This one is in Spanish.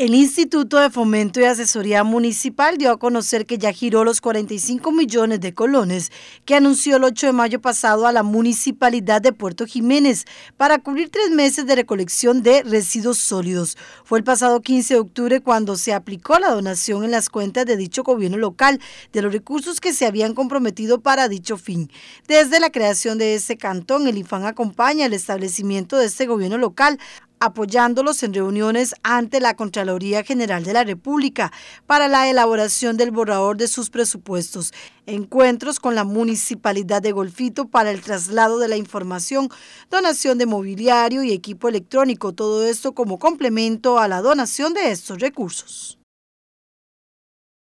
El Instituto de Fomento y Asesoría Municipal dio a conocer que ya giró los 45 millones de colones que anunció el 8 de mayo pasado a la Municipalidad de Puerto Jiménez para cubrir tres meses de recolección de residuos sólidos. Fue el pasado 15 de octubre cuando se aplicó la donación en las cuentas de dicho gobierno local de los recursos que se habían comprometido para dicho fin. Desde la creación de este cantón, el IFAN acompaña el establecimiento de este gobierno local apoyándolos en reuniones ante la Contraloría General de la República para la elaboración del borrador de sus presupuestos, encuentros con la Municipalidad de Golfito para el traslado de la información, donación de mobiliario y equipo electrónico, todo esto como complemento a la donación de estos recursos.